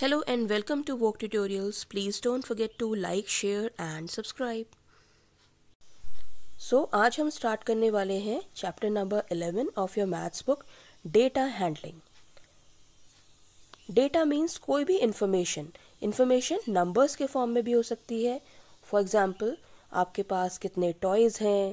Hello and welcome to Walk Tutorials. Please don't forget to like, share and subscribe. So, आज हम start करने वाले हैं chapter number 11 of your maths book data handling data means कोई भी information information numbers के form में भी हो सकती है फॉर एग्जाम्पल आपके पास कितने टॉयज़ हैं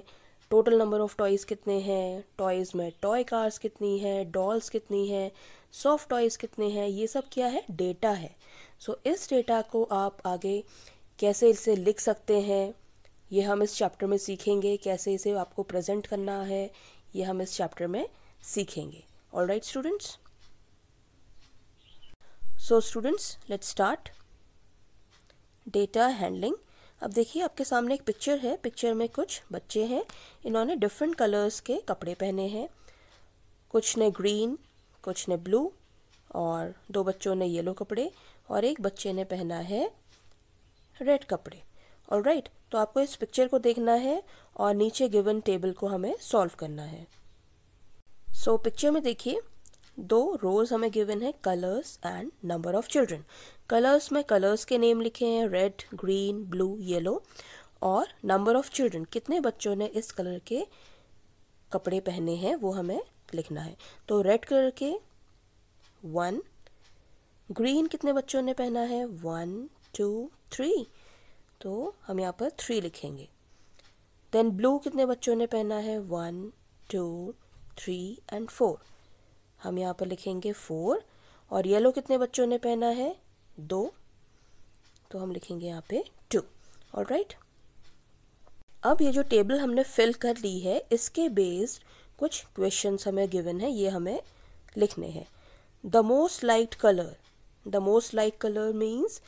टोटल नंबर ऑफ़ टॉयज़ कितने हैं टॉयज़ में टॉय कार्स कितनी है डॉल्स कितनी है सॉफ्ट टॉयज़ कितने हैं ये सब क्या है डेटा है सो so, इस डेटा को आप आगे कैसे इसे लिख सकते हैं ये हम इस चैप्टर में सीखेंगे कैसे इसे आपको प्रेजेंट करना है ये हम इस चैप्टर में सीखेंगे all right students so students let's start data handling अब देखिए आपके सामने एक पिक्चर है पिक्चर में कुछ बच्चे हैं इन्होंने डिफरेंट कलर्स के कपड़े पहने हैं कुछ ने ग्रीन कुछ ने ब्लू और दो बच्चों ने येलो कपड़े और एक बच्चे ने पहना है रेड कपड़े और राइट तो आपको इस पिक्चर को देखना है और नीचे गिवन टेबल को हमें सॉल्व करना है सो so, पिक्चर में देखिए दो रोज हमें गिवन है colours and number of children colours में कलर्स के नेम लिखे हैं रेड ग्रीन ब्लू येलो और नंबर ऑफ चिल्ड्रन कितने बच्चों ने इस कलर के कपड़े पहने हैं वो हमें लिखना है तो रेड कलर के वन ग्रीन कितने बच्चों ने पहना है वन टू थ्री तो हम यहाँ पर थ्री लिखेंगे देन ब्लू कितने बच्चों ने पहना है one two three and four हम यहाँ पर लिखेंगे फोर और येलो कितने बच्चों ने पहना है दो तो हम लिखेंगे यहाँ पे टू और राइट अब ये जो टेबल हमने फिल कर ली है इसके बेस्ड कुछ क्वेश्चन हमें गिवन है ये हमें लिखने हैं the most like colour the most like colour means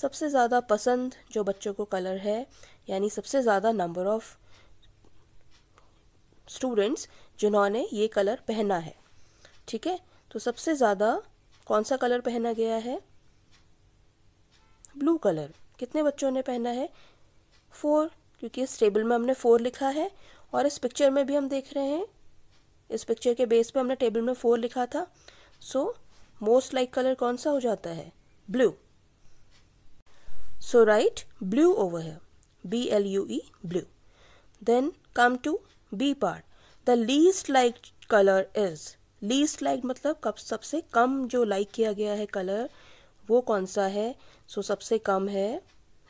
सबसे ज़्यादा पसंद जो बच्चों को कलर है यानी सबसे ज़्यादा नंबर ऑफ स्टूडेंट्स जिन्होंने ये कलर पहना है ठीक है तो सबसे ज़्यादा कौन सा कलर पहना गया है ब्लू कलर कितने बच्चों ने पहना है फोर क्योंकि इस टेबल में हमने फोर लिखा है और इस पिक्चर में भी हम देख रहे हैं इस पिक्चर के बेस पे हमने टेबल में फोर लिखा था सो मोस्ट लाइक कलर कौन सा हो जाता है blue so right blue over है B L U E blue then come to B part the least like colour is least like मतलब कब सबसे कम जो लाइक like किया गया है कलर वो कौन सा है सो so, सबसे कम है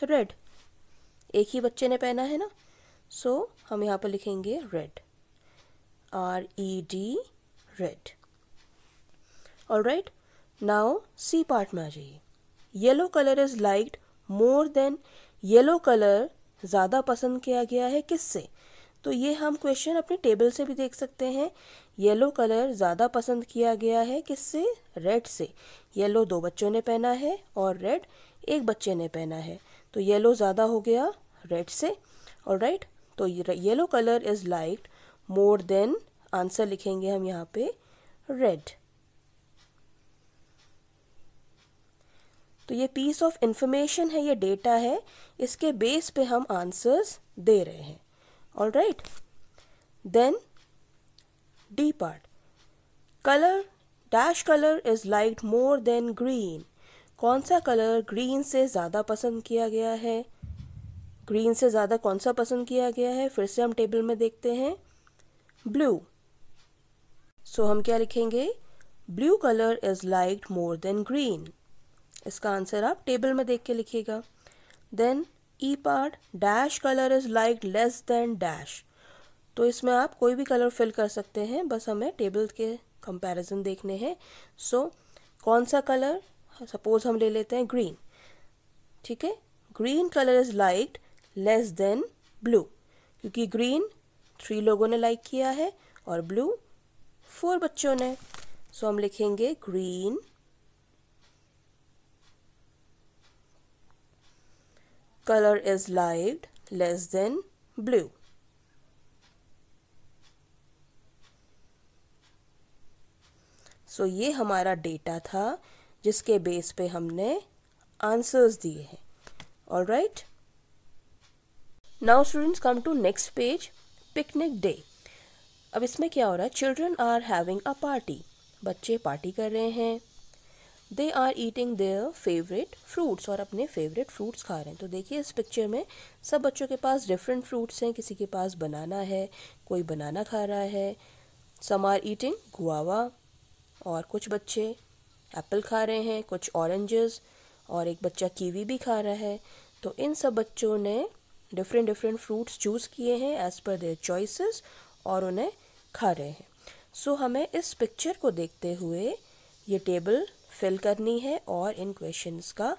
रेड एक ही बच्चे ने पहना है ना सो so, हम यहाँ पर लिखेंगे red R E D red All right Now C part में आ जाइए yellow colour is liked more than yellow colour ज़्यादा पसंद किया गया है किससे तो ये हम क्वेश्चन अपने टेबल से भी देख सकते हैं येलो कलर ज़्यादा पसंद किया गया है किससे रेड से येलो दो बच्चों ने पहना है और रेड एक बच्चे ने पहना है तो येलो ज़्यादा हो गया रेड से और राइट तो yellow colour is liked more than answer लिखेंगे हम यहाँ पे रेड तो ये पीस ऑफ इंफॉर्मेशन है ये डेटा है इसके बेस पे हम आंसर्स दे रहे हैं all right then D part colour dash colour is like more than green कौन सा कलर ग्रीन से ज़्यादा पसंद किया गया है ग्रीन से ज़्यादा कौन सा पसंद किया गया है फिर से हम टेबल में देखते हैं ब्लू सो हम क्या लिखेंगे blue colour is liked more than green इसका आंसर आप टेबल में देख के लिखिएगा then E part dash colour is liked less than dash तो इसमें आप कोई भी कलर फिल कर सकते हैं बस हमें टेबल के कंपैरिजन देखने हैं सो so, कौन सा कलर सपोज हम ले लेते हैं ग्रीन ठीक है green colour is liked less than blue क्योंकि ग्रीन थ्री लोगों ने लाइक किया है और ब्लू फोर बच्चों ने सो हम लिखेंगे green colour is liked less than blue so ये हमारा डेटा था जिसके बेस पे हमने आंसर्स दिए हैं all right now students come to next page picnic day अब इसमें क्या हो रहा है children are having a party बच्चे पार्टी कर रहे हैं they are eating their favourite fruits और अपने फेवरेट फ्रूट्स खा रहे हैं तो देखिए इस पिक्चर में सब बच्चों के पास डिफरेंट फ्रूट्स हैं किसी के पास बनाना है कोई बनाना खा रहा है सम आर ईटिंग गुआवा और कुछ बच्चे एप्पल खा रहे हैं कुछ ऑरेंजेस और एक बच्चा कीवी भी खा रहा है तो इन सब बच्चों ने डिफरेंट डिफरेंट फ्रूट्स चूज़ किए हैं एज़ पर देयर चॉइसेस और उन्हें खा रहे हैं सो so, हमें इस पिक्चर को देखते हुए ये टेबल फिल करनी है और इन क्वेश्चंस का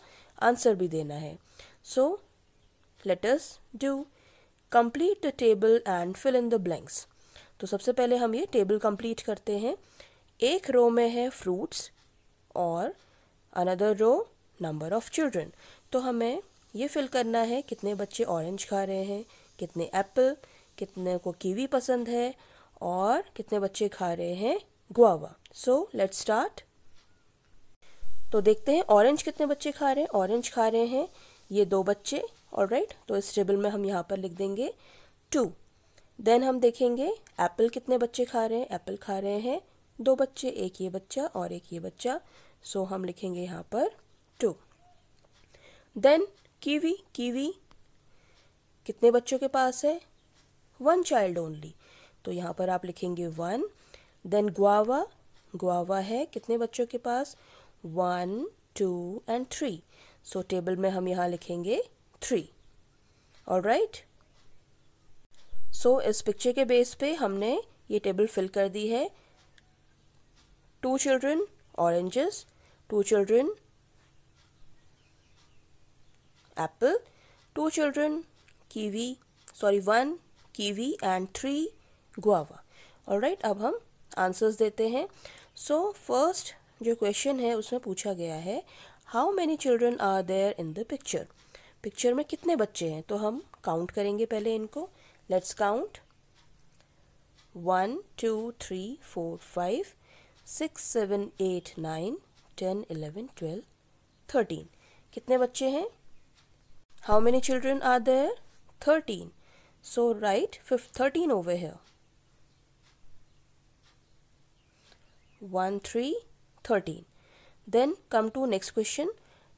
आंसर भी देना है so let's do complete the table and fill in the blanks तो सबसे पहले हम ये टेबल कंप्लीट करते हैं एक रो में है फ्रूट्स और another row number of children तो हमें ये फिल करना है कितने बच्चे ऑरेंज खा रहे हैं कितने एप्पल कितने को कीवी पसंद है और कितने बच्चे खा रहे हैं गुआवा सो लेट स्टार्ट तो देखते हैं ऑरेंज कितने बच्चे खा रहे हैं ऑरेंज खा रहे हैं ये दो बच्चे और राइट right? तो इस टेबल में हम यहाँ पर लिख देंगे टू देन हम देखेंगे एप्पल कितने बच्चे खा रहे हैं एप्पल खा रहे हैं दो बच्चे एक ये बच्चा और एक ये बच्चा सो so, हम लिखेंगे यहाँ पर टू देन कीवी कीवी कितने बच्चों के पास है वन चाइल्ड ओनली तो यहाँ पर आप लिखेंगे वन देन गुआवा गुआवा है कितने बच्चों के पास one two and three so table में हम यहाँ लिखेंगे थ्री और राइट सो इस पिक्चर के बेस पे हमने ये टेबल फिल कर दी है two children oranges two children apple two children kiwi sorry one kiwi and three guava और राइट अब हम आंसर्स देते हैं सो so, फर्स्ट जो क्वेश्चन है उसमें पूछा गया है how many children are there in the picture picture में कितने बच्चे हैं तो हम काउंट करेंगे पहले इनको let's count one two three four five six seven eight nine ten eleven twelve thirteen कितने बच्चे हैं How many children are there? 13. So write 13 over here. 1, 3, 13. Then come to next question.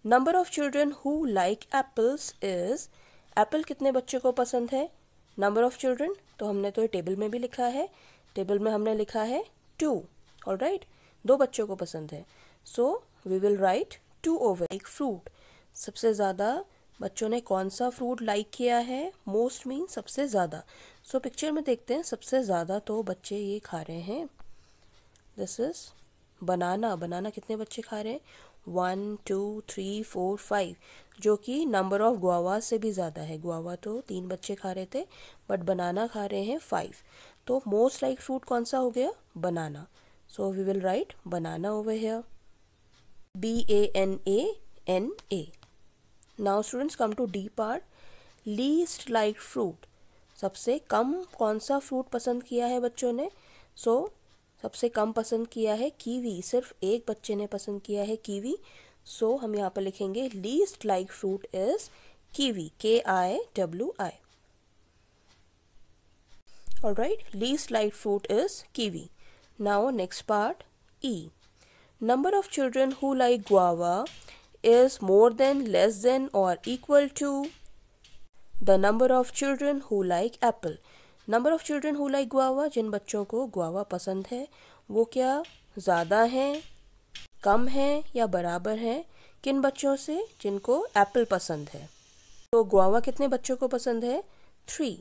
Number of children who like apples is apple कितने बच्चों को पसंद है number of children तो हमने तो table में भी लिखा है table में हमने लिखा है टू all right दो बच्चों को पसंद है so we will write two over like fruit सबसे ज़्यादा बच्चों ने कौन सा फ्रूट लाइक किया है मोस्ट मीन सबसे ज़्यादा सो पिक्चर में देखते हैं सबसे ज़्यादा तो बच्चे ये खा रहे हैं दिस इज़ बनाना बनाना कितने बच्चे खा रहे हैं one two three four five जो कि नंबर ऑफ गुआवा से भी ज़्यादा है गुआवा तो तीन बच्चे खा रहे थे बट बनाना खा रहे हैं फाइव तो मोस्ट लाइक फ्रूट कौन सा हो गया banana so we will write banana over here B A N A N A now students come to D part least like fruit सबसे कम कौन सा फ्रूट पसंद किया है बच्चों ने सो so, सबसे कम पसंद किया है कीवी सिर्फ एक बच्चे ने पसंद किया है कीवी सो so, हम यहाँ पर लिखेंगे least like fruit is kiwi K I W I और right least like fruit is kiwi now next part E number of children who like guava is more than, less than or equal to the number of children who like apple. Number of children who like guava जिन बच्चों को guava पसंद है वो क्या ज़्यादा हैं कम हैं या बराबर हैं किन बच्चों से जिनको एप्पल पसंद है तो गुआवा कितने बच्चों को पसंद है थ्री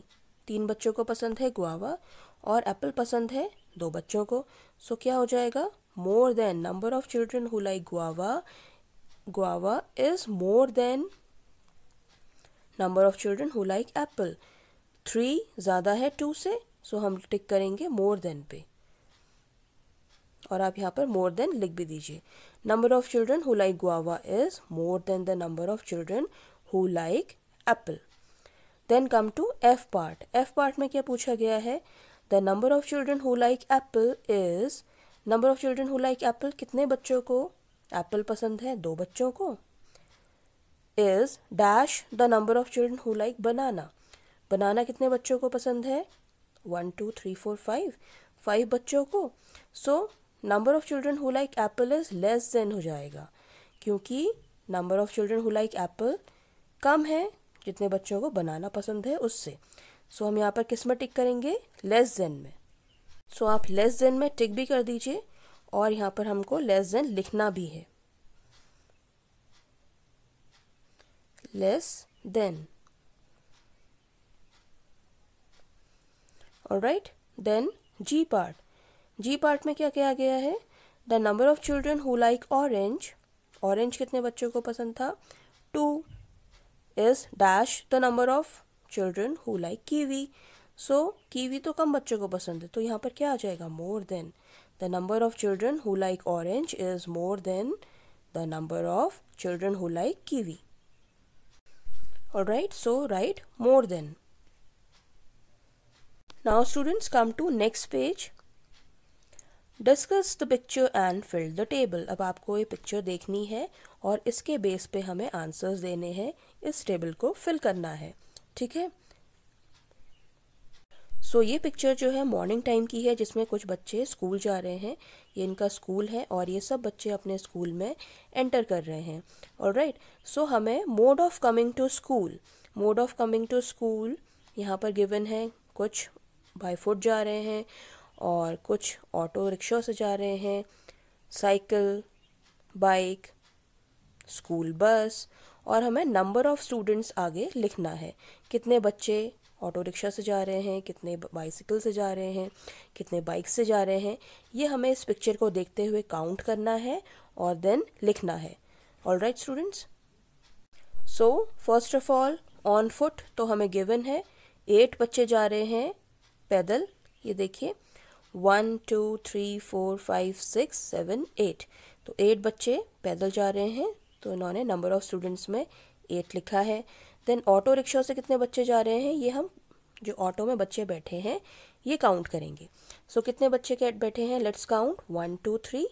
तीन बच्चों को पसंद है गुआवा और एप्पल पसंद है दो बच्चों को सो so, क्या हो जाएगा more than number of children who like guava guava is more than number of children who like apple three ज़्यादा है टू से सो हम टिक करेंगे मोर देन पे और आप यहाँ पर मोर देन लिख भी दीजिए number of children who like guava is more than the number of children who like apple then come to F part F part में क्या पूछा गया है the number of children who like apple is number of children who like apple कितने बच्चों को apple पसंद है दो बच्चों को is dash the number of children who like banana banana कितने बच्चों को पसंद है one two three four five five बच्चों को so number of children who like apple is less than हो जाएगा क्योंकि number of children who like apple कम है जितने बच्चों को बनाना पसंद है उससे सो so, हम यहाँ पर किस में टिक करेंगे लेस देन में सो so, आप लेस देन में टिक भी कर दीजिए और यहाँ पर हमको लेस देन लिखना भी है लेस देन और right then G part G part में क्या किया गया है the number of children who like orange orange कितने बच्चों को पसंद था two is dash the number of children who like kiwi so kiwi तो कम बच्चों को पसंद है तो यहाँ पर क्या आ जाएगा more than The number of children who like orange is more than the number of children who like kiwi. all right so write more than. Now students come to next page. Discuss the picture and filled the table अब आपको ये picture देखनी है और इसके base पे हमें answers देने हैं इस टेबल को फिल करना है ठीक है सो ये पिक्चर जो है मॉर्निंग टाइम की है जिसमें कुछ बच्चे स्कूल जा रहे हैं ये इनका स्कूल है और ये सब बच्चे अपने स्कूल में एंटर कर रहे हैं और राइट सो हमें mode of coming to school mode of coming to school यहाँ पर गिवन है कुछ बाई फुट जा रहे हैं और कुछ ऑटो रिक्शा से जा रहे हैं साइकिल बाइक स्कूल बस और हमें नंबर ऑफ़ स्टूडेंट्स आगे लिखना है कितने बच्चे ऑटो रिक्शा से जा रहे हैं कितने बाइसिकल से जा रहे हैं कितने बाइक से जा रहे हैं ये हमें इस पिक्चर को देखते हुए काउंट करना है और देन लिखना है all right students so first of all on foot तो हमें गिवन है एट बच्चे जा रहे हैं पैदल ये देखिए one two three four five six seven eight तो एट बच्चे पैदल जा रहे हैं तो इन्होंने नंबर ऑफ स्टूडेंट्स में एट लिखा है देन ऑटो रिक्शा से कितने बच्चे जा रहे हैं ये हम जो ऑटो में बच्चे बैठे हैं ये काउंट करेंगे सो so, कितने बच्चे के बैठे हैं let's count one two three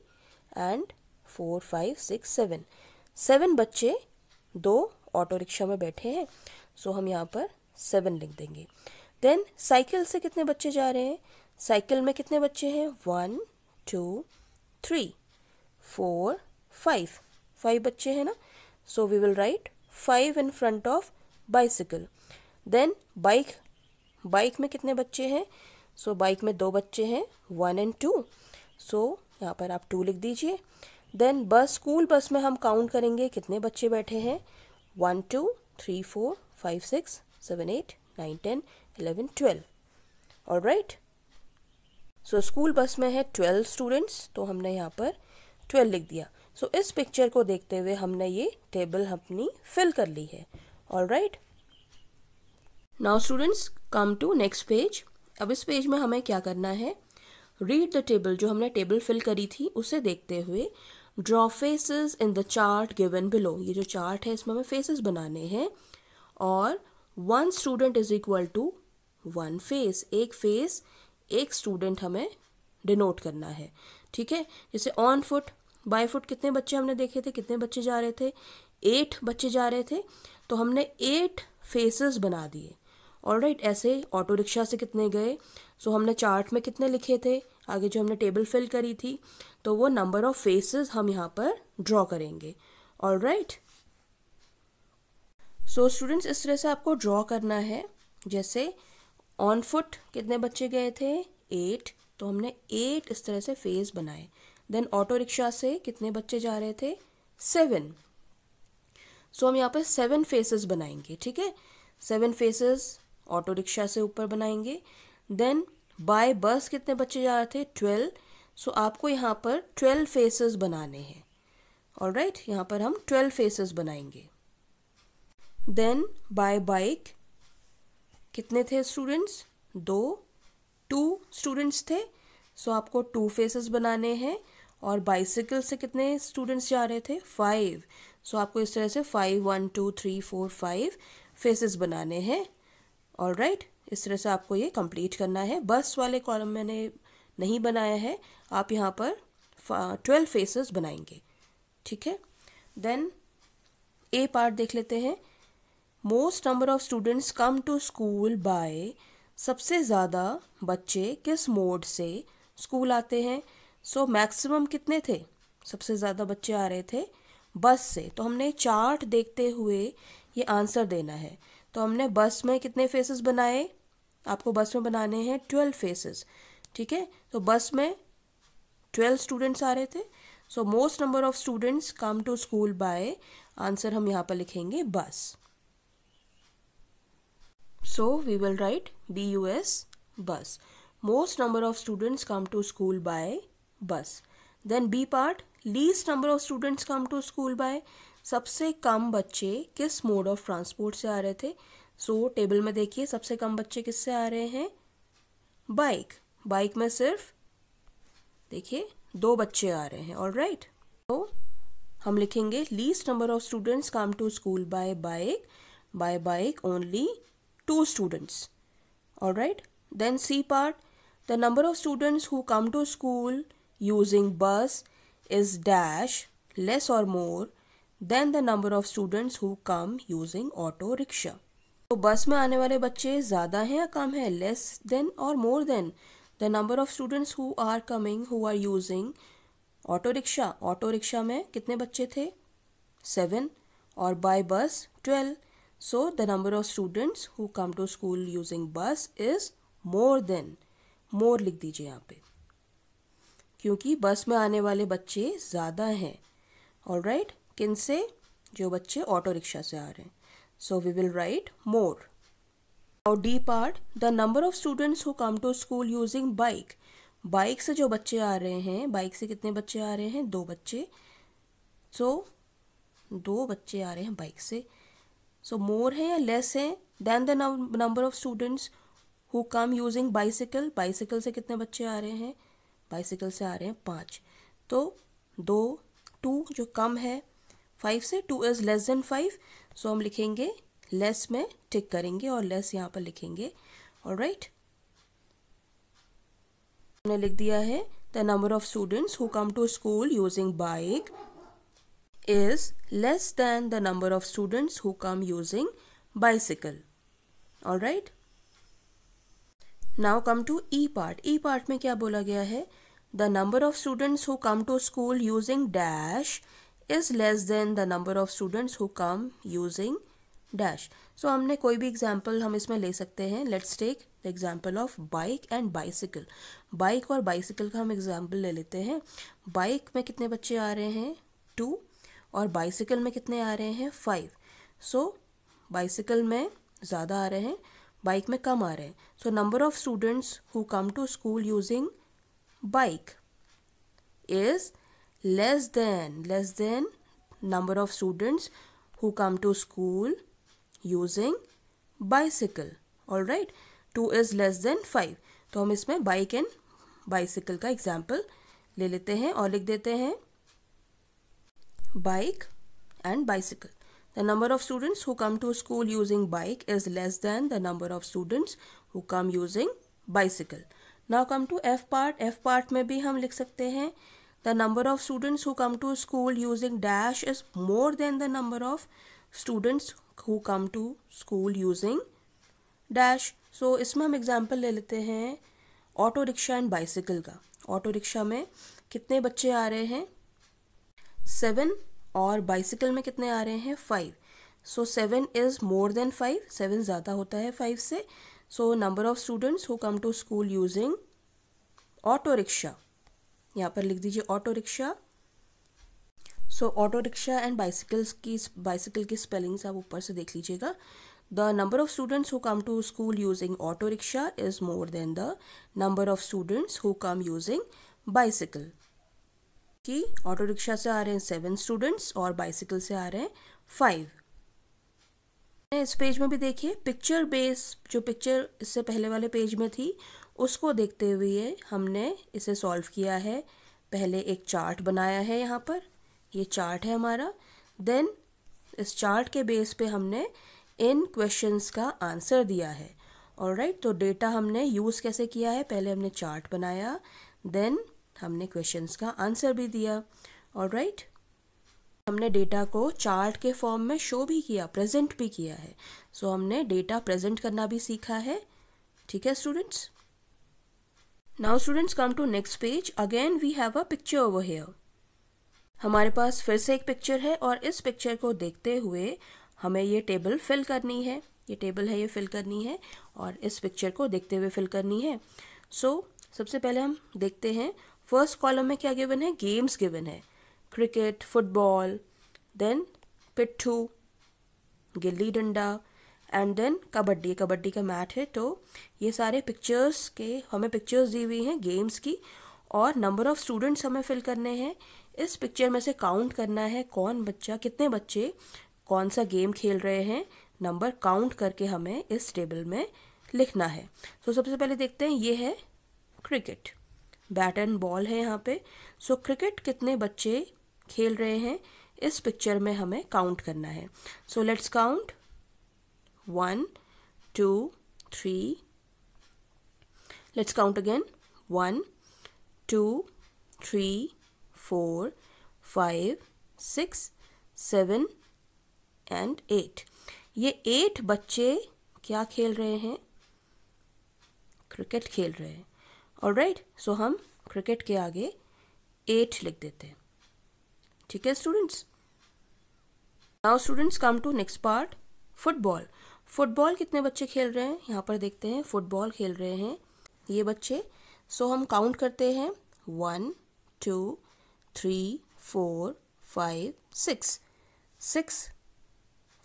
and four five six seven seven बच्चे दो ऑटो रिक्शा में बैठे हैं सो so, हम यहाँ पर सेवन लिख देंगे देन साइकिल से कितने बच्चे जा रहे हैं साइकिल में कितने बच्चे हैं one two three four five five बच्चे हैं ना so we will write five in front of bicycle then bike bike में कितने बच्चे हैं सो so, बाइक में दो बच्चे हैं वन एंड टू सो यहाँ पर आप टू लिख दीजिए देन बस स्कूल बस में हम काउंट करेंगे कितने बच्चे बैठे हैं one two three four five six seven eight nine ten eleven twelve all right so school bus में है ट्वेल्व स्टूडेंट्स तो हमने यहाँ पर ट्वेल्व लिख दिया सो so, इस पिक्चर को देखते हुए हमने ये टेबल अपनी फिल कर ली है all right now students come to next page अब इस पेज में हमें क्या करना है रीड द टेबल जो हमने टेबल फिल करी थी उसे देखते हुए draw faces in the chart given below ये जो चार्ट है इसमें हमें फेसेस बनाने हैं और one student is equal to one face एक फेस एक स्टूडेंट हमें डिनोट करना है ठीक है जैसे ऑन फुट बाय फुट कितने बच्चे हमने देखे थे कितने बच्चे जा रहे थे एट बच्चे जा रहे थे तो हमने एट फेसेस बना दिए और राइट ऐसे ऑटो रिक्शा से कितने गए सो so, हमने चार्ट में कितने लिखे थे आगे जो हमने टेबल फिल करी थी तो वो नंबर ऑफ फेसेस हम यहाँ पर ड्रॉ करेंगे और राइट सो स्टूडेंट्स इस तरह से आपको ड्रॉ करना है जैसे ऑन फुट कितने बच्चे गए थे एट तो हमने एट इस तरह से फेस बनाए देन ऑटो रिक्शा से कितने बच्चे जा रहे थे सेवन सो so, हम यहाँ पे सेवन फेसेस बनाएंगे ठीक है सेवन फेसेस ऑटो रिक्शा से ऊपर बनाएंगे देन बाय बस कितने बच्चे जा रहे थे ट्वेल्व सो so, आपको यहाँ पर ट्वेल्व फेसेस बनाने हैं और राइट right? यहाँ पर हम ट्वेल्व फेसेस बनाएंगे देन बाय बाइक कितने थे स्टूडेंट्स दो टू स्टूडेंट्स थे सो so, आपको टू फेसेस बनाने हैं और बाइसिकल से कितने स्टूडेंट्स जा रहे थे फाइव सो आपको इस तरह से five one two three four five faces बनाने हैं ऑल राइट right? इस तरह से आपको ये कंप्लीट करना है बस वाले कॉलम मैंने नहीं बनाया है आप यहाँ पर ट्वेल्व फेसेस बनाएंगे ठीक है देन ए पार्ट देख लेते हैं most number of students come to school by सबसे ज़्यादा बच्चे किस मोड से स्कूल आते हैं सो so, मैक्सिमम कितने थे सबसे ज़्यादा बच्चे आ रहे थे बस से तो हमने चार्ट देखते हुए ये आंसर देना है तो हमने बस में कितने फेसेस बनाए आपको बस में बनाने हैं ट्वेल्व फेसेस ठीक है तो बस में ट्वेल्व स्टूडेंट्स आ रहे थे so most number of students come to school by answer हम यहाँ पर लिखेंगे bus so we will write B U S bus most number of students come to school by bus then B part least number of students come to school by सबसे कम बच्चे किस mode of transport से आ रहे थे so so, table में देखिए सबसे कम बच्चे किससे आ रहे हैं बाइक बाइक में सिर्फ देखिए दो बच्चे आ रहे हैं ऑल राइट तो हम लिखेंगे least number of students come to school by bike by bike only two students all right then C part the number of students who come to school using bus is dash less or more than the number of students who come using auto rickshaw. तो बस में आने वाले बच्चे ज़्यादा हैं या कम है लेस देन और more than the number of students who are coming who are using auto rickshaw auto rickshaw में कितने बच्चे थे सेवन और by bus twelve so the number of students who come to school using bus is more than more लिख दीजिए यहाँ पे क्योंकि बस में आने वाले बच्चे ज़्यादा हैं ऑल राइट किन से जो बच्चे ऑटो रिक्शा से आ रहे हैं so we will write more और D part the number of students who come to school using bike bike से जो बच्चे आ रहे हैं बाइक से कितने बच्चे आ रहे हैं दो बच्चे सो so, दो बच्चे आ रहे हैं बाइक से सो मोर है या लेस है than the number of students who come using bicycle bicycle से कितने बच्चे आ रहे हैं बाइसिकल से आ रहे हैं पाँच तो दो टू जो कम है फाइव से two is less than five so हम लिखेंगे लेस में टिक करेंगे और लेस यहाँ पर लिखेंगे और राइट हमने लिख दिया है the number of students who come to school using bike is less than the number of students who come using bicycle all right now come to E part E part में क्या बोला गया है the number of students who come to school using dash is less than the number of students who come using dash so हमने कोई भी example हम इसमें ले सकते हैं let's take the example of bike and bicycle bike और bicycle का हम example ले लेते हैं bike में कितने बच्चे आ रहे हैं टू और bicycle में कितने आ रहे हैं फाइव so bicycle में ज़्यादा आ रहे हैं bike में कम आ रहे हैं so number of students who come to school using bike is less than less than number of students who come to school using bicycle all right 2 is less than 5 तो हम इसमें बाइक एंड बाइसिकल का example ले लेते हैं और लिख देते हैं bike and bicycle. The number of students who come to school using bike is less than the number of students who come using bicycle. Now come to F part F part में भी हम लिख सकते हैं the number of students who come to school using dash is more than the number of students who come to school using dash so इसमें हम example ले लेते हैं ऑटो रिक्शा एंड बाइसिकल का ऑटो रिक्शा में कितने बच्चे आ रहे हैं सेवन और बाइसिकल में कितने आ रहे हैं five so seven is more than five seven ज़्यादा होता है फाइव से so number of students who come to school using auto rickshaw यहाँ पर लिख दीजिए auto rickshaw so auto rickshaw and bicycles की बाइसिकल की स्पेलिंग्स आप ऊपर से देख लीजिएगा the number of students who come to school using auto rickshaw is more than the number of students who come using bicycle कि auto rickshaw से आ रहे हैं सेवन स्टूडेंट्स और बाइसिकल से आ रहे हैं फाइव इस पेज में भी देखिए पिक्चर बेस जो पिक्चर इससे पहले वाले पेज में थी उसको देखते हुए हमने इसे सॉल्व किया है पहले एक चार्ट बनाया है यहाँ पर ये चार्ट है हमारा देन इस चार्ट के बेस पे हमने इन क्वेश्चंस का आंसर दिया है और राइट तो डेटा हमने यूज़ कैसे किया है पहले हमने चार्ट बनाया देन हमने क्वेश्चंस का आंसर भी दिया और राइट हमने डेटा को चार्ट के फॉर्म में शो भी किया प्रेजेंट भी किया है सो so, हमने डेटा प्रेजेंट करना भी सीखा है ठीक है students now students come to next page again we have a picture over here हमारे पास फिर से एक पिक्चर है और इस पिक्चर को देखते हुए हमें ये टेबल फिल करनी है ये टेबल है ये फिल करनी है और इस पिक्चर को देखते हुए फिल करनी है सो so, सबसे पहले हम देखते हैं फर्स्ट कॉलम में क्या गिवन है गेम्स गिवन है क्रिकेट फुटबॉल देन पिट्ठू गिल्ली डंडा एंड देन कबड्डी कबड्डी का मैट है तो ये सारे पिक्चर्स के हमें पिक्चर्स दी हुई हैं गेम्स की और नंबर ऑफ़ स्टूडेंट्स हमें फिल करने हैं इस पिक्चर में से काउंट करना है कौन बच्चा कितने बच्चे कौन सा गेम खेल रहे हैं नंबर काउंट करके हमें इस टेबल में लिखना है सो तो so, सबसे पहले देखते हैं ये है क्रिकेट बैट एंड बॉल है यहाँ पे सो so, क्रिकेट कितने बच्चे खेल रहे हैं इस पिक्चर में हमें काउंट करना है so let's count one two three let's count again one two three four five six seven and eight ये एट बच्चे क्या खेल रहे हैं क्रिकेट खेल रहे हैं और राइट सो हम क्रिकेट के आगे एट लिख देते हैं ठीक है students now students come to next part football football कितने बच्चे खेल रहे हैं यहाँ पर देखते हैं फुटबॉल खेल रहे हैं ये बच्चे सो so हम काउंट करते हैं one two three four five six six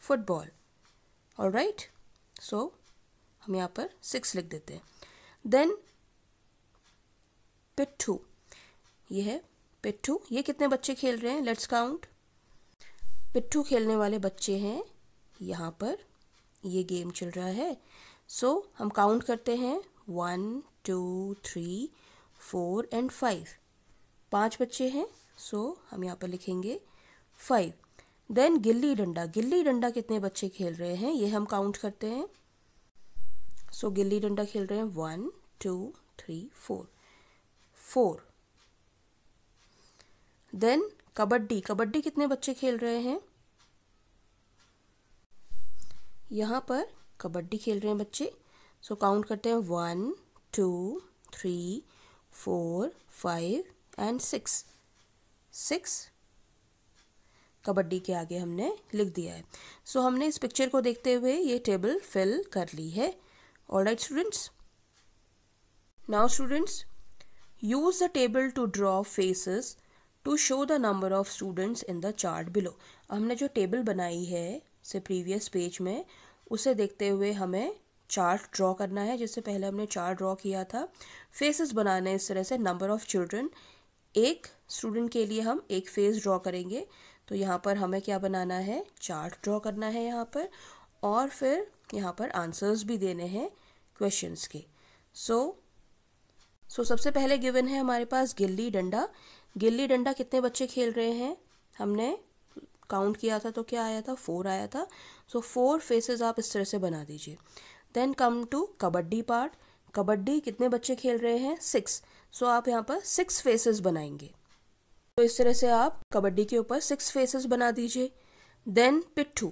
football all right so हम यहाँ पर सिक्स लिख देते हैं देन पिट्ठू ये है पिट्ठू ये कितने बच्चे खेल रहे हैं लेट्स काउंट पिट्ठू खेलने वाले बच्चे हैं यहाँ पर ये गेम चल रहा है सो so, हम काउंट करते हैं one two three four and five पांच बच्चे हैं सो so, हम यहाँ पर लिखेंगे फाइव देन गिल्ली डंडा गिल्ली डंडा कितने बच्चे खेल रहे हैं ये हम काउंट करते हैं सो so, गिल्ली डंडा खेल रहे हैं one two three four four then कबड्डी कबड्डी कितने बच्चे खेल रहे हैं यहाँ पर कबड्डी खेल रहे हैं बच्चे सो so, काउंट करते हैं one two three four five and six six कबड्डी के आगे हमने लिख दिया है सो so, हमने इस पिक्चर को देखते हुए ये टेबल फिल कर ली है all right students now students use the table to draw faces to show the number of students in the chart below हमने जो टेबल बनाई है से प्रीवियस पेज में उसे देखते हुए हमें चार्ट ड्रॉ करना है जिससे पहले हमने चार्ट ड्रॉ किया था फेसेस बनाने इस तरह से नंबर ऑफ चिल्ड्रन एक स्टूडेंट के लिए हम एक फेस ड्रॉ करेंगे तो यहाँ पर हमें क्या बनाना है चार्ट ड्रॉ करना है यहाँ पर और फिर यहाँ पर आंसर्स भी देने हैं क्वेश्चंस के सो so, सो so सबसे पहले गिवन है हमारे पास गिल्ली डंडा गिल्ली डंडा कितने बच्चे खेल रहे हैं हमने काउंट किया था तो क्या आया था फोर आया था सो फोर फेसेस आप इस तरह से बना दीजिए देन कम टू कबड्डी पार्ट कबड्डी कितने बच्चे खेल रहे हैं सिक्स सो आप यहाँ पर सिक्स फेसेस बनाएंगे तो इस तरह से आप कबड्डी के ऊपर सिक्स फेसेस बना दीजिए देन पिट्ठू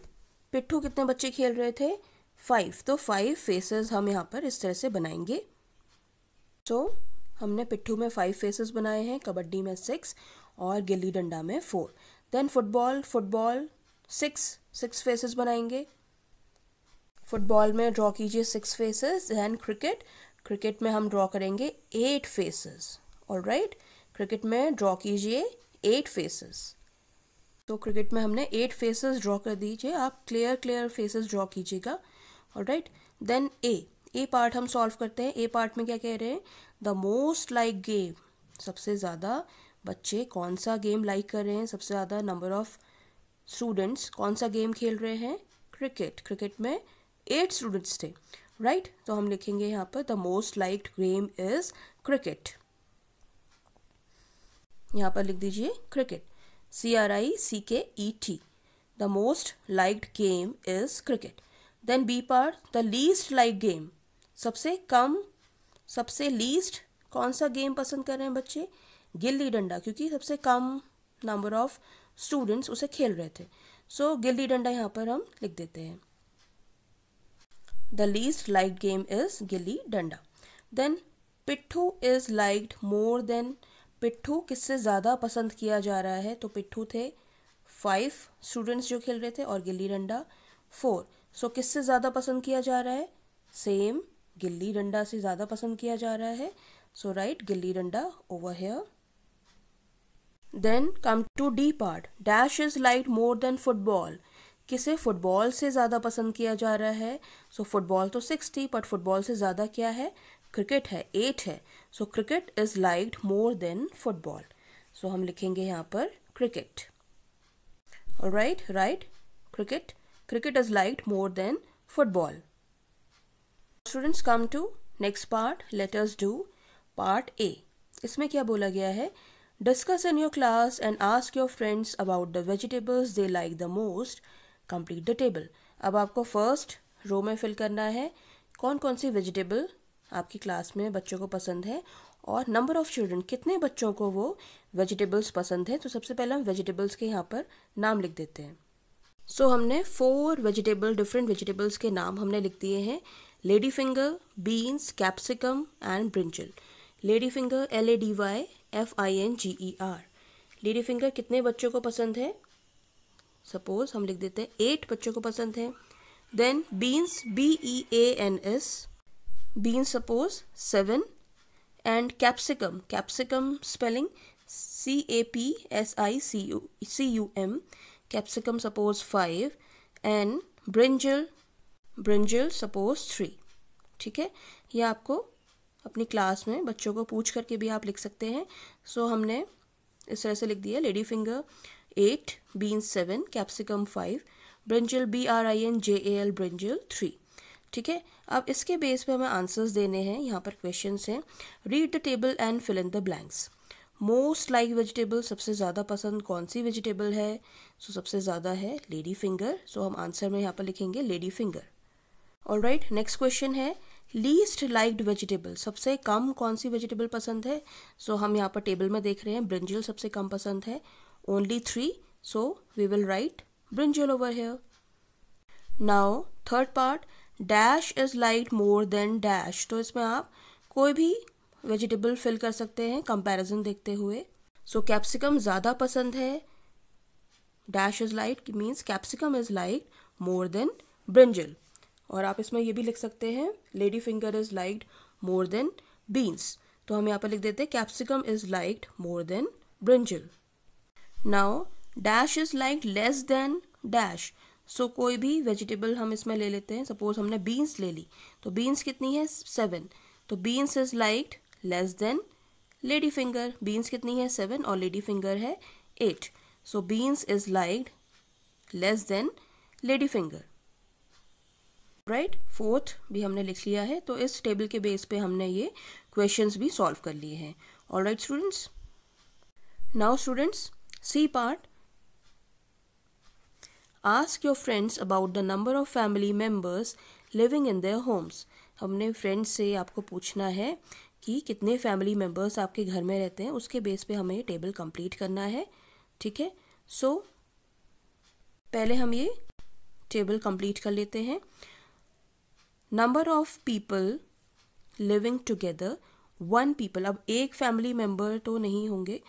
पिट्ठू कितने बच्चे खेल रहे थे फाइव तो फाइव फेसेस हम यहाँ पर इस तरह से बनाएंगे सो हमने पिट्ठू में फाइव फेसेस बनाए हैं कबड्डी में सिक्स और गिल्ली डंडा में four then football football six six faces बनाएंगे फुटबॉल में ड्रॉ कीजिए six faces then cricket cricket में हम ड्रॉ करेंगे eight faces all right cricket में ड्रॉ कीजिए एट फेसेस तो क्रिकेट में हमने एट फेसेस ड्रॉ कर दीजिए आप क्लियर क्लियर फेसेस ड्रॉ कीजिएगा all right then A A part हम सॉल्व करते हैं ए पार्ट में क्या कह रहे हैं द मोस्ट लाइक गेम सबसे ज़्यादा बच्चे कौन सा गेम लाइक कर रहे हैं सबसे ज़्यादा नंबर ऑफ स्टूडेंट्स कौन सा गेम खेल रहे हैं क्रिकेट क्रिकेट में एट स्टूडेंट्स थे राइट right? तो हम लिखेंगे यहाँ पर the most liked game is cricket यहाँ पर लिख दीजिए cricket C R I C K E T the most liked game is cricket then B part the least like game सबसे कम सबसे लीस्ट कौन सा गेम पसंद कर रहे हैं बच्चे गिल्ली डंडा क्योंकि सबसे कम नंबर ऑफ स्टूडेंट्स उसे खेल रहे थे सो so, गिल्ली डंडा यहाँ पर हम लिख देते हैं the least like game is गिल्ली डंडा देन पिट्ठू इज़ लाइक्ड मोर देन पिट्ठू किससे ज़्यादा पसंद किया जा रहा है तो पिट्ठू थे फाइव स्टूडेंट्स जो खेल रहे थे और गिल्ली डंडा फोर सो so, किससे ज़्यादा पसंद किया जा रहा है सेम गिल्ली डंडा से ज़्यादा पसंद किया जा रहा है सो राइट गिल्ली डंडा over here then come to D part dash is liked more than football किसे फुटबॉल से ज़्यादा पसंद किया जा रहा है सो so, फुटबॉल तो सिक्सटी बट फुटबॉल से ज़्यादा क्या है क्रिकेट है एट है so cricket is liked more than football so हम लिखेंगे यहाँ पर cricket right right cricket cricket is liked more than football students come to next part letters do part A इसमें क्या बोला गया है discuss in your class and ask your friends about the vegetables they like the most complete the table अब आपको first row में fill करना है कौन कौन सी वेजिटेबल आपकी क्लास में बच्चों को पसंद है और नंबर ऑफ चिल्ड्रन कितने बच्चों को वो वेजिटेबल्स पसंद है तो सबसे पहले हम वेजिटेबल्स के यहाँ पर नाम लिख देते हैं सो so, हमने फोर वेजिटेबल डिफरेंट वेजिटेबल्स के नाम हमने लिख दिए हैं lady finger beans capsicum and brinjal lady finger L A D Y F I N G E R lady finger कितने बच्चों को पसंद है सपोज हम लिख देते हैं एट बच्चों को पसंद है then beans B E A N S beans suppose seven and capsicum capsicum spelling C A P S I C U C U M capsicum suppose five and brinjal brinjal suppose three ठीक है ये आपको अपनी class में बच्चों को पूछ करके भी आप लिख सकते हैं सो so, हमने इस तरह से लिख दिया lady finger eight bean seven capsicum five brinjal B R I N J A L brinjal three ठीक है अब इसके बेस पे हमें आंसर्स देने हैं यहाँ पर क्वेश्चन हैं read the table and fill in the blanks most like vegetable सबसे ज़्यादा पसंद कौन सी वेजिटेबल है सो so, सबसे ज़्यादा है लेडी फिंगर सो हम आंसर में यहाँ पर लिखेंगे lady finger all right next question है लीस्ट लाइक्ड वेजिटेबल सबसे कम कौन सी वेजिटेबल पसंद है सो so, हम यहाँ पर टेबल में देख रहे हैं ब्रिंजल सबसे कम पसंद है only three so we will write brinjal over here now third part dash is like more than dash तो इसमें आप कोई भी वेजिटेबल फिल कर सकते हैं कंपेरिजन देखते हुए सो कैप्सिकम ज़्यादा पसंद है dash is light means capsicum is like more than brinjal और आप इसमें ये भी लिख सकते हैं lady finger is liked more than beans तो हम यहाँ पर लिख देते हैं capsicum is liked more than brinjal now dash is like less than dash so कोई भी वेजिटेबल हम इसमें ले लेते हैं सपोज हमने बीन्स ले ली तो बीन्स कितनी है सेवन तो beans is liked less than lady finger beans कितनी है सेवन और लेडी फिंगर है eight so beans is liked less than lady finger right fourth भी हमने लिख लिया है तो इस टेबल के बेस पे हमने ये क्वेश्चंस भी सॉल्व कर लिए हैं all right students now students C part ask your friends about the number of family members living in their homes हमने फ्रेंड्स से आपको पूछना है कि कितने फैमिली मेम्बर्स आपके घर में रहते हैं उसके बेस पे हमें ये टेबल कंप्लीट करना है ठीक है सो so, पहले हम ये टेबल कंप्लीट कर लेते हैं number of people living together one people अब एक फैमिली मेम्बर तो नहीं होंगे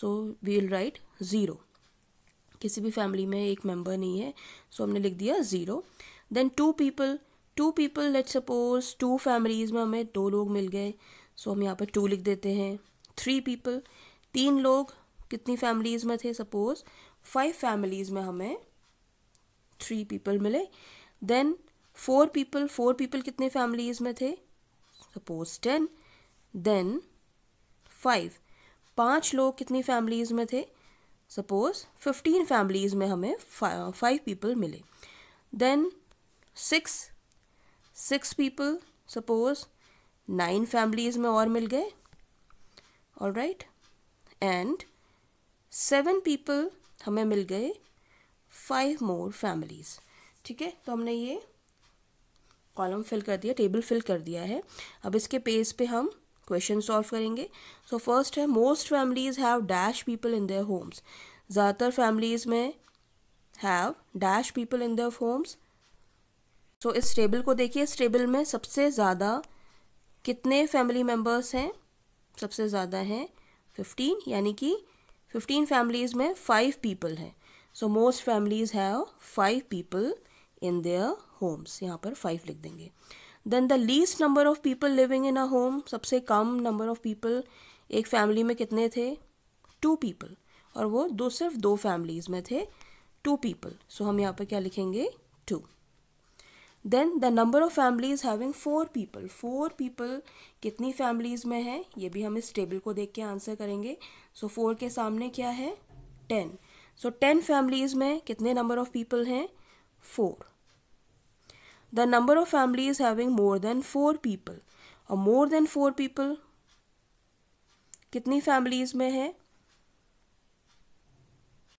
so we will write zero किसी भी फैमिली में एक मेंबर नहीं है सो so हमने लिख दिया zero then two people two people let suppose two families में हमें दो लोग मिल गए सो so हम यहाँ पर टू लिख देते हैं थ्री पीपल तीन लोग कितनी फैमिलीज़ में थे सपोज फाइव फैमिलीज़ में हमें थ्री पीपल मिले then four people four people कितने फैमिलीज में थे सपोज टेन देन फाइव पांच लोग कितनी फैमिलीज में थे सपोज फिफ्टीन फैमिलीज में हमें फाइव पीपल मिले then six six people suppose nine families में और मिल गए all right and seven people हमें मिल गए फाइव मोर फैमिलीज़ ठीक है तो हमने ये कॉलम फिल कर दिया टेबल फिल कर दिया है अब इसके पेज पे हम क्वेश्चन सॉल्व करेंगे सो so, फर्स्ट है most families have dash people in their homes ज़्यादातर फैमिलीज़ में have dash people in their homes so इस टेबल को देखिए इस टेबल में सबसे ज़्यादा कितने फैमिली मेम्बर्स हैं सबसे ज़्यादा हैं फिफ्टीन यानी कि फिफ्टीन फैमिलीज़ में फाइव पीपल हैं so most families have five people in their homes यहाँ पर फाइव लिख देंगे then the least number of people living in a home सबसे कम नंबर ऑफ पीपल एक फैमिली में कितने थे टू पीपल और वो दो सिर्फ दो फैमिलीज में थे टू पीपल सो हम यहाँ पर क्या लिखेंगे two then the number of families having four people four people कितनी फैमिलीज में है ये भी हम इस टेबल को देख के आंसर करेंगे सो so, फोर के सामने क्या है टेन सो टेन फैमिलीज में कितने नंबर ऑफ पीपल हैं four the number of families having more than four people और more than four people कितनी families में है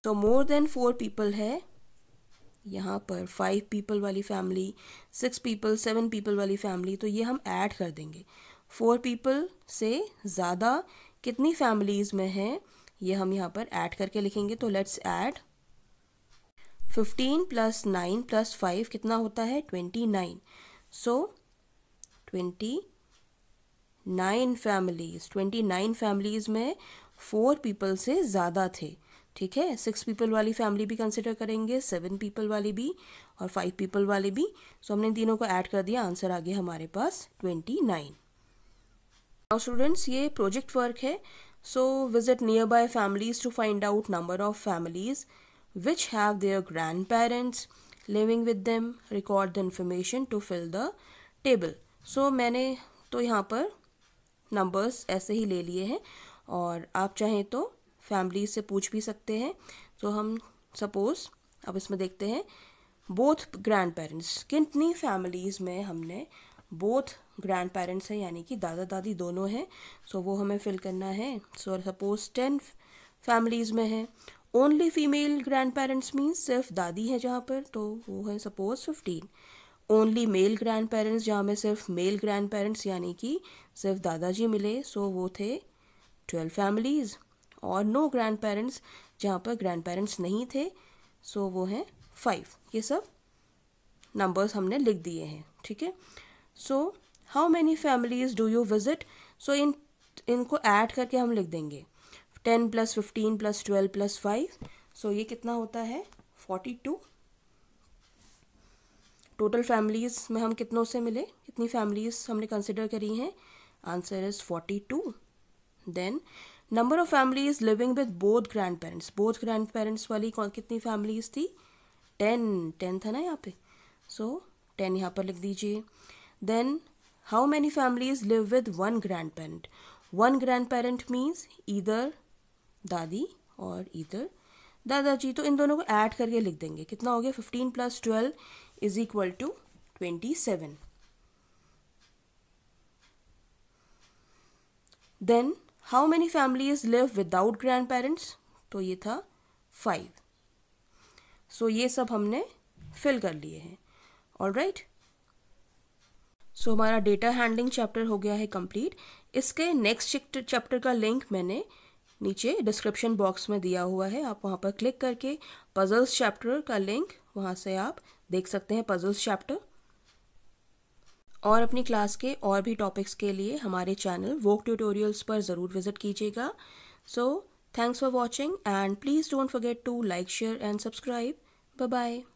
तो मोर देन फोर पीपल है यहाँ पर फाइव पीपल वाली family six people seven people वाली फैमिली तो ये हम ऐड कर देंगे फोर पीपल से ज़्यादा कितनी फैमिलीज़ में हैं ये हम यहाँ पर ऐड करके लिखेंगे तो let's add fifteen plus nine plus five कितना होता है twenty nine so twenty nine families twenty nine families में फोर पीपल से ज़्यादा थे ठीक है सिक्स पीपल वाली फैमिली भी कंसिडर करेंगे सेवन पीपल वाली भी और फाइव पीपल वाले भी सो so, हमने तीनों को ऐड कर दिया आंसर आ गया हमारे पास ट्वेंटी नाइन और स्टूडेंट्स ये प्रोजेक्ट वर्क है so visit nearby families to find out number of families which have their grandparents living with them record the information to fill the table. So मैंने तो यहाँ पर numbers ऐसे ही ले लिए हैं और आप चाहें तो family से पूछ भी सकते हैं तो हम suppose अब इसमें देखते हैं both grandparents पेरेंट्स कितनी फैमिलीज़ में हमने बोथ ग्रैंड पेरेंट्स हैं यानी कि दादा दादी दोनों हैं सो so, वो हमें फिल करना है सो सपोज़ टेन फैमिलीज़ में हैं only female grandparents means सिर्फ दादी है जहाँ पर तो वो है suppose fifteen only male grandparents जहाँ में सिर्फ मेल ग्रैंड पेरेंट्स यानी कि सिर्फ दादाजी मिले सो वो थे ट्वेल्व फैमिलीज़ और नो ग्रैंड पेरेंट्स जहाँ पर ग्रैंड पेरेंट्स नहीं थे सो वो हैं फाइव ये सब नंबर्स हमने लिख दिए हैं ठीक है so how many families do you visit so इन इनको ऐड करके हम लिख देंगे ten plus fifteen plus twelve plus five so ये कितना होता है फोर्टी टू टोटल फैमिलीज़ में हम कितनों से मिले कितनी फैमिलीज़ हमने कंसिडर करी हैं answer is forty two then number of families living with both grandparents both grandparents वाली कौन कितनी फैमिलीज थी टेन टेन था ना यहाँ पे सो टेन यहाँ पर लिख दीजिए then how many families live with one grandparent one grandparent means either दादी और इधर दादाजी तो इन दोनों को ऐड करके लिख देंगे कितना हो गया fifteen plus twelve is equal to twenty seven then how many families live without grandparents तो ये था फाइव सो so, ये सब हमने फिल कर लिए हैं ऑल राइट सो हमारा डेटा हैंडलिंग चैप्टर हो गया है कंप्लीट इसके नेक्स्ट चैप्टर का लिंक मैंने नीचे डिस्क्रिप्शन बॉक्स में दिया हुआ है आप वहाँ पर क्लिक करके पजल्स चैप्टर का लिंक वहाँ से आप देख सकते हैं पजल्स चैप्टर और अपनी क्लास के और भी टॉपिक्स के लिए हमारे चैनल वोक ट्यूटोरियल्स पर ज़रूर विज़िट कीजिएगा so thanks for watching and please don't forget to like share and subscribe bye bye